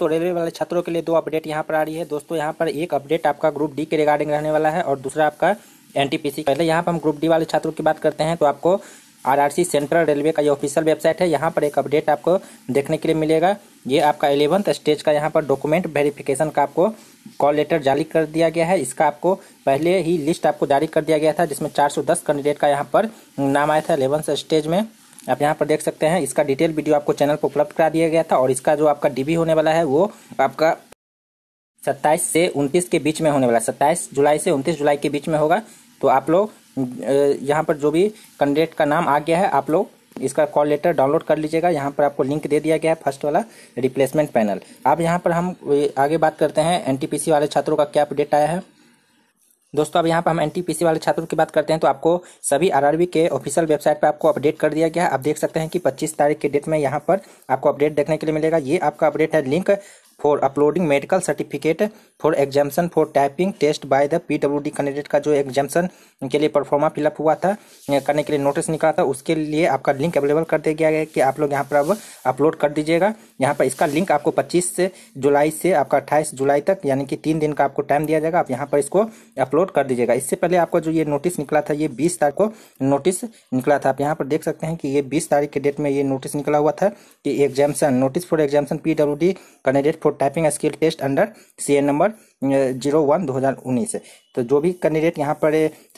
तो रेलवे वाले छात्रों के लिए दो अपडेट यहाँ पर आ रही है दोस्तों यहाँ पर एक अपडेट आपका ग्रुप डी के रिगार्डिंग रहने वाला है और दूसरा आपका एनटीपीसी पहले यहाँ पर हम ग्रुप डी वाले छात्रों की बात करते हैं तो आपको आरआरसी सेंट्रल रेलवे का ये ऑफिशियल वेबसाइट है यहाँ पर एक अपडेट आपको देखने के लिए मिलेगा ये आपका एलेवंथ स्टेज का यहाँ पर डॉक्यूमेंट वेरिफिकेशन का आपको कॉल लेटर जारी कर दिया गया है इसका आपको पहले ही लिस्ट आपको जारी कर दिया गया था जिसमें दस कैंडिडेट का यहाँ पर नाम आया था एलेवंथ स्टेज में आप यहाँ पर देख सकते हैं इसका डिटेल वीडियो आपको चैनल पर उपलब्ध करा दिया गया था और इसका जो आपका डीबी होने वाला है वो आपका सत्ताईस से उनतीस के बीच में होने वाला है सत्ताईस जुलाई से उनतीस जुलाई के बीच में होगा तो आप लोग यहाँ पर जो भी कैंडिडेट का नाम आ गया है आप लोग इसका कॉल लेटर डाउनलोड कर लीजिएगा यहाँ पर आपको लिंक दे दिया गया है फर्स्ट वाला रिप्लेसमेंट पैनल अब यहाँ पर हम आगे बात करते हैं एनटीपीसी वाले छात्रों का क्या अपडेट आया है दोस्तों अब यहाँ पर हम एन वाले छात्रों की बात करते हैं तो आपको सभी आरआरबी के ऑफिशियल वेबसाइट पर आपको अपडेट कर दिया गया है आप देख सकते हैं कि 25 तारीख के डेट में यहाँ पर आपको अपडेट देखने के लिए मिलेगा ये आपका अपडेट है link for uploading medical certificate for examination for typing test by the PWD candidate का जो एग्जामेशन के लिए परफॉर्मा फिलअप हुआ था करने के लिए नोटिस निकला था उसके लिए आपका लिंक अवेलेबल कर दिया गया है कि आप लोग यहाँ पर अब अपलोड कर दीजिएगा यहाँ पर इसका लिंक आपको पच्चीस जुलाई से आपका अट्ठाईस जुलाई तक यानी कि तीन दिन का आपको टाइम दिया जाएगा आप यहाँ पर इसको अपलोड कर दीजिएगा इससे पहले आपको जो ये नोटिस निकला था ये बीस तारीख को नोटिस निकला था आप यहाँ पर देख सकते हैं कि ये बीस तारीख के डेट में ये नोटिस निकला हुआ था कि examination notice for examination P candidate for typing skill test under C number zero one दो हज़ार उन्नीस तो जो भी कैंडिडेट यहाँ पर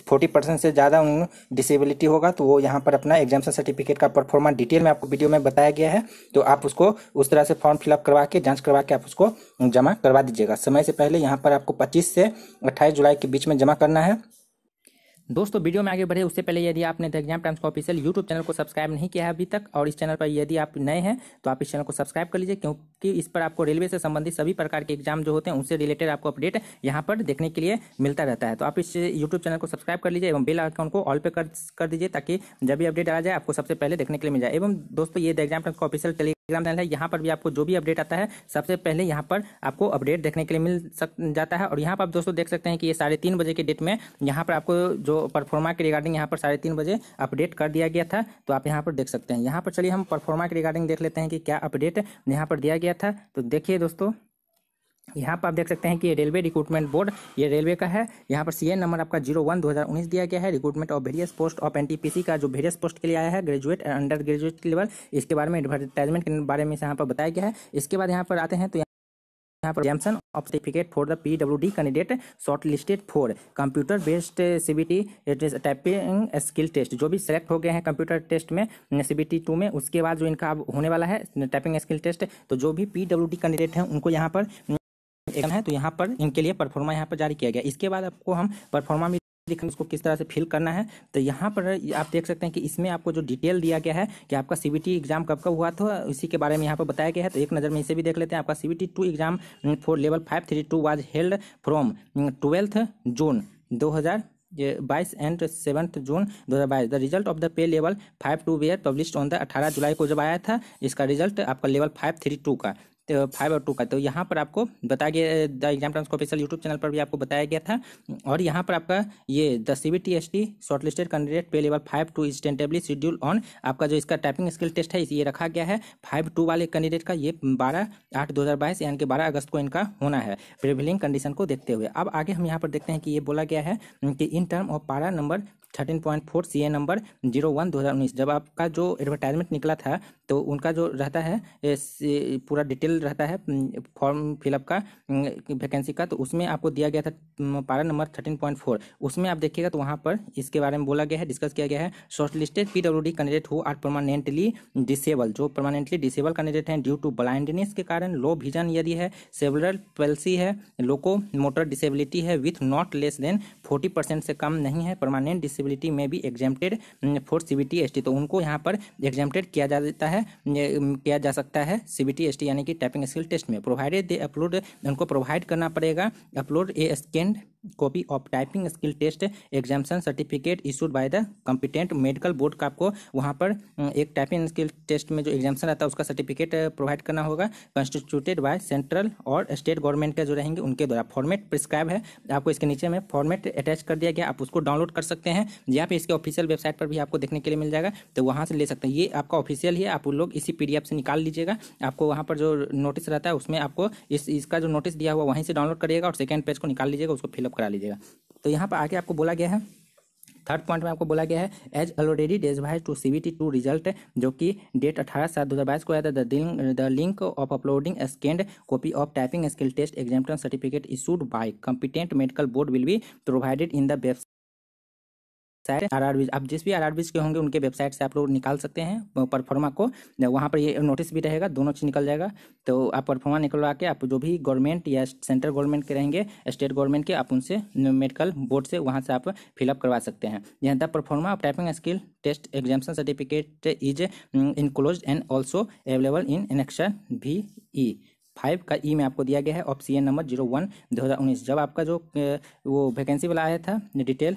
फोर्टी uh, परसेंट से ज़्यादा उन डिसेबिलिटी होगा तो वो यहाँ पर अपना एग्जामेशन सर्टिफिकेट का परफॉर्मेंस डिटेल में आपको वीडियो में बताया गया है तो आप उसको उस तरह से फॉर्म फिलअप करवा के जांच करवा के आप उसको जमा करवा दीजिएगा समय से पहले यहाँ पर आपको पच्चीस से अट्ठाईस जुलाई के बीच में जमा करना है दोस्तों वीडियो में आगे बढ़े उससे पहले यदि आपने द एग्जाम टाइम्स का ऑफिशियल यूट्यूब चैनल को सब्सक्राइब नहीं किया है अभी तक और इस चैनल पर यदि आप नए हैं तो आप इस चैनल को सब्सक्राइब कर लीजिए क्योंकि इस पर आपको रेलवे से संबंधित सभी प्रकार के एग्जाम जो होते हैं उनसे रिलेटेड आपको अपडेट यहाँ पर देखने के लिए मिलता रहता है तो आप इस यूट्यूब चैनल को सब्सक्राइब कर लीजिए एवं बेल आइकन को ऑल पे कर, कर दीजिए ताकि जब भी अपडेट आ जाए आपको सबसे पहले देखने के लिए मिल जाए एवं दोस्तों ये द एग्जाम टाइम्स का ऑफिशियल टेलीग्राम चैनल है यहाँ पर भी आपको जो भी अपडेट आता है सबसे पहले यहाँ पर आपको अपडेट देखने के लिए मिल सक जाता है और यहाँ पर आप दोस्तों देख सकते हैं कि ये साढ़े तीन बजे के डेट में यहाँ पर आपको जो परफॉर्मा के रिगार्डिंग यहाँ पर साढ़े तीन बजे अपडेट कर दिया गया था तो आप यहाँ पर देख सकते हैं यहाँ पर चलिए हम परफॉर्मा के रिगार्डिंग देख लेते हैं कि क्या अपडेट यहाँ पर दिया गया था तो देखिए दोस्तों यहाँ पर आप देख सकते हैं कि रेलवे रिक्रूटमेंट बोर्ड ये रेलवे का है यहाँ पर सीएन नंबर आपका जीरो वन दो हज़ार उन्नीस दिया गया है recruitment of various post of NTPC का जो वेरियस पोस्ट के लिए आया है ग्रेजुएट अंडर ग्रेजुएट लेवल इसके बारे में एडवर्टाइजमेंट के बारे में यहाँ पर बताया गया है इसके बाद यहाँ पर आते हैं तो यहाँ पर examination of certificate for the P W D candidate shortlisted for computer based C B T typing skill test जो भी सेलेक्ट हो गए हैं कंप्यूटर टेस्ट में सी बी टी टू में उसके बाद जो इनका अब होने वाला है टाइपिंग स्किल टेस्ट तो जो भी पी डब्ल्यू डी कैंडिडेट हैं उनको यहाँ पर एकदम है तो यहाँ पर इनके लिए परफॉर्मा यहाँ पर जारी किया गया इसके बाद आपको हम परफॉर्मा में लिखना उसको किस तरह से फिल करना है तो यहाँ पर आप देख सकते हैं कि इसमें आपको जो डिटेल दिया गया है कि आपका सी एग्जाम कब कब हुआ था इसी के बारे में यहाँ पर बताया गया है तो एक नज़र में इसे भी देख लेते हैं आपका C B exam for level five three two was held from twelfth June दो बाईस एंड सेवन्थ जून दो हज़ार बाईस the result of the pay level five two were publish on the अठारह जुलाई को जब आया था इसका रिजल्ट आपका लेवल फाइव थ्री टू का फाइव और टू का तो यहाँ पर आपको बताया गया the exam times official YouTube channel पर भी आपको बताया गया था और यहाँ पर आपका ये the C B T S T shortlisted candidate pay level five two is tentatively schedule on आपका जो इसका टाइपिंग स्किल टेस्ट है ये रखा गया है फाइव टू वाले कैंडिडेट का ये बारह आठ दो हज़ार बाईस यानी कि बारह अगस्त को इनका होना है प्रिवलिंग कंडीशन को देखते हुए अब आगे हम यहाँ पर देखते हैं कि ये बोला गया है कि in term of para number thirteen point four C A number zero one दो हज़ार उन्नीस जब आपका जो एडवर्टाइजमेंट निकला था तो उनका जो रहता है पूरा डिटेल रहता है फॉर्म फिलअप का वैकेंसी का तो उसमें आपको दिया गया था पारा नंबर थर्टीन पॉइंट फोर उसमें आप देखिएगा तो वहाँ पर इसके बारे में बोला गया है डिस्कस किया गया है shortlisted P W D candidate who are permanently disable जो परमानेंटली डिसेबल कैंडिडेट हैं ड्यू टू ब्लाइंडनेस के कारण लो विजन यदि है सेवरल पेल्सी है लोको मोटर डिसेबिलिटी है with not less than forty percent से कम नहीं है परमानेंट सिविलिटी में भी एग्जाम्प्टेड फॉर सी बी तो उनको यहाँ पर एग्जाम्प्टेड किया जा देता है mm, mm, किया जा सकता है सी बी यानी कि टाइपिंग स्किल टेस्ट में प्रोवाइडेड दे अपलोड उनको प्रोवाइड करना पड़ेगा upload a scanned copy of typing skill test examination certificate issued by the competent medical board का आपको वहाँ पर एक टाइपिंग स्किल टेस्ट में जो एग्जामेशन रहता है उसका सर्टिफिकेट प्रोवाइड करना होगा कंस्टिट्यूटेड बाय सेंट्रल और स्टेट गवर्नमेंट के जो रहेंगे उनके द्वारा फॉर्मेट प्रिस्क्राइब है आपको इसके नीचे में फॉर्मेट अटैच कर दिया गया आप उसको डाउनलोड कर सकते हैं या फिर इसके ऑफिशियल वेबसाइट पर भी आपको देखने के लिए मिल जाएगा तो वहाँ से ले सकते हैं ये आपका ऑफिशियल ही आप लोग इसी पी से निकाल लीजिएगा आपको वहाँ पर जो नोटिस रहता है उसमें आपको इस इसका जो नोटिस दिया हुआ वहीं से डाउनलोड करिएगा और सेकेंड पेज को निकाल लीजिएगा उसको फिलअप फिलअप करा लीजिएगा तो यहाँ पर आके आपको बोला गया है थर्ड पॉइंट में आपको बोला गया है as already days wise to C to result जो कि डेट अठारह सात दो हज़ार बाईस को आया था the link of uploading scanned copy of typing skill test exam certificate issued by competent medical board will be provided in the web website R R आप जिस भी आर आर के होंगे उनके वेबसाइट से आप लोग निकाल सकते हैं परफॉर्मा को वहाँ पर ये नोटिस भी रहेगा दोनों चीज़ निकल जाएगा तो आप परफॉर्मा निकलवा के आप जो भी गवर्नमेंट या सेंट्रल गवर्नमेंट के रहेंगे स्टेट गवर्नमेंट के आप उनसे मेडिकल बोर्ड से वहाँ से आप फिलअप करवा सकते हैं यहाँ तक proforma typing skill test examination certificate is enclose and also available in annexure भी ई फाइव का ई e में आपको दिया गया है ऑप्शन नंबर जीरो वन दो हज़ार उन्नीस जब आपका जो वो वैकेंसी वाला आया था डिटेल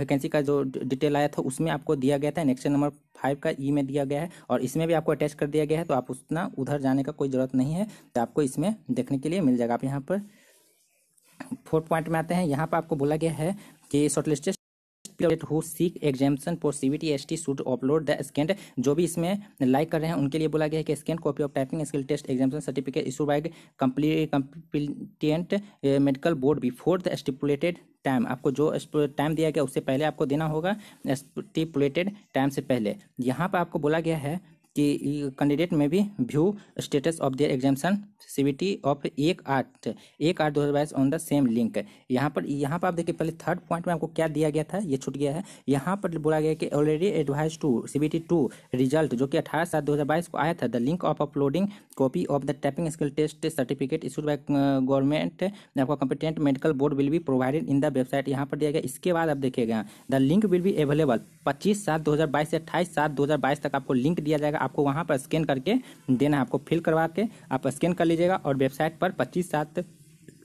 वैकेंसी का जो डिटेल आया था उसमें आपको दिया गया था नेक्स्ट नंबर फाइव का ई e में दिया गया है और इसमें भी आपको अटैच कर दिया गया है तो आप उतना उधर जाने का कोई ज़रूरत नहीं है तो आपको इसमें देखने के लिए मिल जाएगा आप यहाँ पर फोर्थ पॉइंट में आते हैं यहाँ पर आपको बोला गया है कि shortlisted plate who seek examination for C B T S T should upload the scanned जो भी इसमें लाइक कर रहे हैं उनके लिए बोला गया है कि scanned copy of typing skill test examination certificate issue by competent medical board before the stipulated time आपको जो टाइम दिया गया उससे पहले आपको देना होगा स्टिपुलेटेड टाइम से पहले यहाँ पर आपको बोला गया है कि कैंडिडेट में भी view status of their examination expensivity of एक आठ एक आठ दो हज़ार बाईस ऑन द सेम लिंक यहाँ पर यहाँ पर आप देखिए पहले थर्ड पॉइंट में आपको क्या दिया गया था ये छूट गया है यहाँ पर बोला गया कि already advise to C to result जो कि अठारह सात दो हज़ार बाईस को आया था the link of uploading copy of the typing skill test certificate issued by government आपका competent medical board will be provided in the website यहाँ पर दिया गया इसके बाद आप देखिएगा the link will be available पच्चीस सात दो हज़ार बाईस से अट्ठाईस सात दो हज़ार बाईस तक आपको लिंक दिया जाएगा आपको वहाँ पर स्कैन करके देना है आपको फिल करवा के आप स्कैन कर लीजिएगा और वेबसाइट पर पच्चीस सात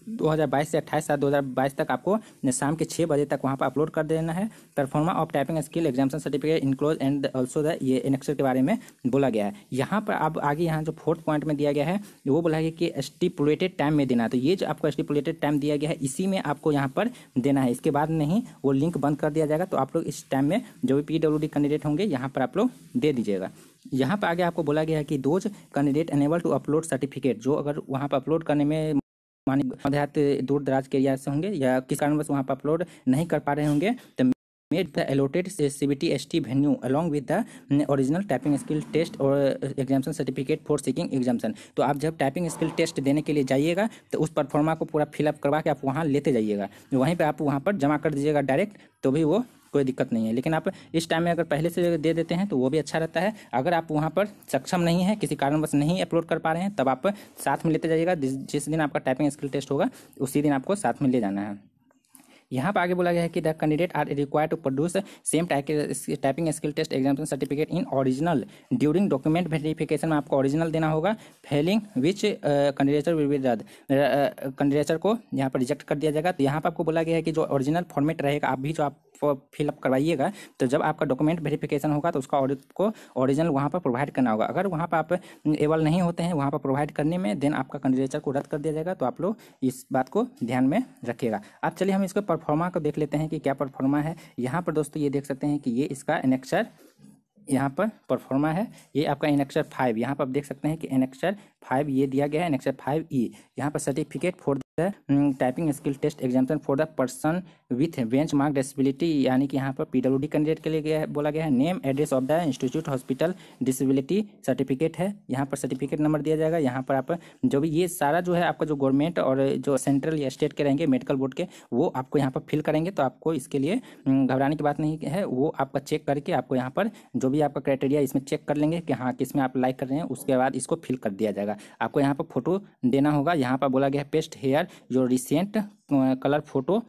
2022 से 28 सात 2022 तक आपको शाम के छः बजे तक वहाँ पर अपलोड कर देना है proforma of typing skill examination certificate enclose and also the ये एनेक्सर के बारे में बोला गया है यहाँ पर आप आगे यहाँ जो फोर्थ पॉइंट में दिया गया है वो बोला गया कि स्टिपुलेटेड टाइम में देना है तो ये जो आपको स्टिपुलेटेड टाइम दिया गया है इसी में आपको यहाँ पर देना है इसके बाद नहीं वो लिंक बंद कर दिया जाएगा तो आप लोग इस टाइम में जो भी पी कैंडिडेट होंगे यहाँ पर आप लोग दे दीजिएगा यहाँ पर आगे आपको बोला गया है कि those candidate unable to upload certificate जो अगर वहाँ पर अपलोड करने में मानी देहात दूर दराज के एरिया से होंगे या किस कारणवश वहाँ पर अपलोड नहीं कर पा रहे होंगे तो made the allotted C B T S T venue along with the original typing skill test और examination certificate for seeking examination तो आप जब टाइपिंग स्किल टेस्ट देने के लिए जाइएगा तो उस परफॉर्मा को पूरा फिलअप करवा के आप वहाँ लेते जाइएगा वहीं पर आप वहाँ पर जमा कर दीजिएगा डायरेक्ट तो भी वो कोई दिक्कत नहीं है लेकिन आप इस टाइम में अगर पहले से दे देते हैं तो वो भी अच्छा रहता है अगर आप वहाँ पर सक्षम नहीं है किसी कारणवश नहीं अपलोड कर पा रहे हैं तब आप साथ में लेते जाइएगा जिस दिन आपका टाइपिंग स्किल टेस्ट होगा उसी दिन आपको साथ में ले जाना है यहाँ पर आगे बोला गया है कि the candidate are require to produce same type typing skill test examination certificate in original during document verification में आपको ओरिजिनल देना होगा failing which candidature will be रद्द कैंडिडेटर को यहाँ पर रिजेक्ट कर दिया जाएगा तो यहाँ पर आपको बोला गया है कि जो ओरिजिनल फॉर्मेट रहेगा आप भी जो आप उसको फिलअप करवाइएगा तो जब आपका डॉक्यूमेंट वेरिफिकेशन होगा तो उसका को ओरिजिनल वहाँ पर प्रोवाइड करना होगा अगर वहाँ पर आप एवल नहीं होते हैं वहाँ पर प्रोवाइड करने में देन आपका कैंडिडेचर को रद्द कर दिया जाएगा तो आप लोग इस बात को ध्यान में रखिएगा अब चलिए हम इसको परफॉर्मा को देख लेते हैं कि क्या परफॉर्मा है यहाँ पर दोस्तों ये देख सकते हैं कि ये इसका एनेक्चर यहाँ पर परफॉर्मा है ये आपका एनेक्चर फाइव यहाँ पर आप देख सकते हैं कि एनेक्चर फाइव ये दिया गया है नेक्स्ट है फाइव ई e। यहाँ पर certificate for the typing skill test examination for the person with bench mark disability यानी कि यहाँ पर पीडब्ल्यूडी कैंडिडेट के लिए गया बोला गया है name address of the institute hospital disability certificate है यहाँ पर सर्टिफिकेट नंबर दिया जाएगा यहाँ पर आप जो भी ये सारा जो है आपका जो गवर्नमेंट और जो सेंट्रल या स्टेट के रहेंगे मेडिकल बोर्ड के वो आपको यहाँ पर फिल करेंगे तो आपको इसके लिए mm, घबराने की बात नहीं है वो आपका चेक करके आपको यहाँ पर जो भी आपका क्राइटेरिया इसमें चेक कर लेंगे कि हाँ किस में आप लाइक कर रहे हैं उसके बाद इसको फिल कर दिया जाएगा जाएगा आपको यहाँ पर फोटो देना होगा यहाँ पर बोला गया है paste here your recent colour 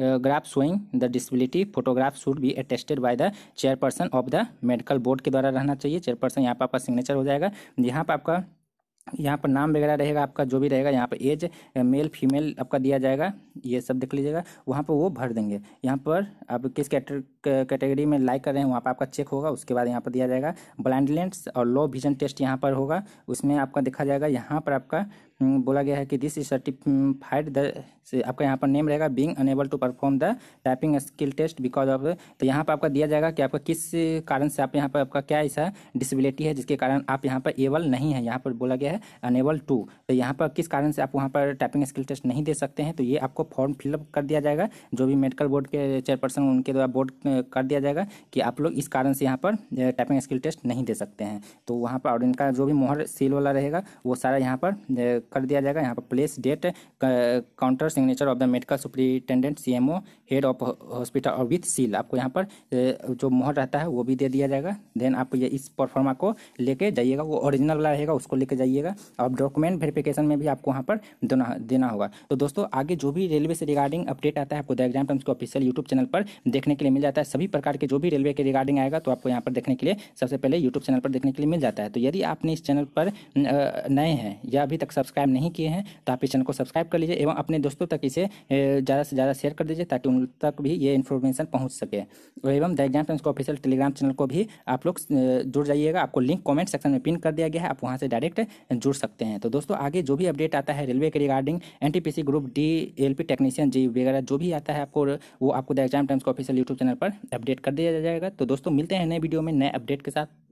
photograph showing the disability photograph should be attested by the chairperson of the medical board के द्वारा रहना चाहिए चेयरपर्सन यहाँ पर आपका सिग्नेचर हो जाएगा यहाँ पर आपका यहाँ पर नाम वगैरह रहेगा आपका जो भी रहेगा यहाँ पर एज मेल फीमेल आपका दिया जाएगा ये सब देख लीजिएगा वहाँ पर वो भर देंगे यहाँ पर आप किस कैटेगरी में लाइक कर रहे हैं वहाँ पर आपका चेक होगा उसके बाद यहाँ पर दिया जाएगा ब्लाइंडलेंस और लो विजन टेस्ट यहाँ पर होगा उसमें आपका देखा जाएगा यहाँ पर आपका हम्म, बोला गया है कि दिस इज सर्टिफाइड द आपका यहाँ पर नेम रहेगा being unable to perform the typing skill test because of तो यहाँ पर आपका दिया जाएगा कि आपका किस कारण से आप यहाँ पर आपका क्या ऐसा डिसबिलिटी है जिसके कारण आप यहाँ पर एबल नहीं है यहाँ पर बोला गया है अनेबल टू तो यहाँ पर किस कारण से आप वहाँ पर टाइपिंग स्किल टेस्ट नहीं दे सकते हैं तो ये आपको फॉर्म फिलअप कर दिया जाएगा जो भी मेडिकल बोर्ड के चेयरपर्सन उनके द्वारा बोर्ड कर दिया जाएगा कि आप लोग इस कारण से यहाँ पर टाइपिंग स्किल टेस्ट नहीं दे सकते हैं तो वहाँ पर और इनका जो भी मोहर सील वाला रहेगा वो सारा यहाँ पर कर दिया जाएगा यहाँ पर place date counter signature of the medical superintendent C head of hospital और विथ सील आपको यहाँ पर जो मोहर रहता है वो भी दे दिया जाएगा देन आप ये इस परफॉर्मा को लेके जाइएगा वो ओरिजिनल वाला रहेगा उसको लेके जाइएगा और डॉक्यूमेंट वेरिफिकेशन में भी आपको वहाँ पर देना देना होगा तो दोस्तों आगे जो भी रेलवे से रिगार्डिंग अपडेट आता है आपको द एग्जाम टाइम्स के ऑफिशियल यूट्यूब चैनल पर देखने के लिए मिल जाता है सभी प्रकार के जो भी रेलवे के रिगार्डिंग आएगा तो आपको यहाँ पर देखने के लिए सबसे पहले यूट्यूब चैनल पर देखने के लिए मिल जाता है तो यदि आपने इस चैनल पर नए हैं या अभी तक सब्सक्राइब सब्सक्राइब नहीं किए हैं तो आप इस चैनल को सब्सक्राइब कर लीजिए एवं अपने दोस्तों तक इसे ज़्यादा से ज़्यादा शेयर कर दीजिए ताकि उन तक भी ये इन्फॉर्मेशन पहुँच सके एवं द एग्जाम टाइम्स का ऑफिशियल टेलीग्राम चैनल को भी आप लोग जुड़ जाइएगा आपको लिंक कॉमेंट सेक्शन में पिन कर दिया गया है आप वहाँ से डायरेक्ट जुड़ सकते हैं तो दोस्तों आगे जो भी अपडेट आता है रेलवे के regarding N group D L technician जी वगैरह जो भी आता है आपको वो आपको द एग्जाम टाइम्स को ऑफिशियल यूट्यूब चैनल पर अपडेट कर दिया जाएगा तो दोस्तों मिलते हैं नए वीडियो में नए अपडेट के साथ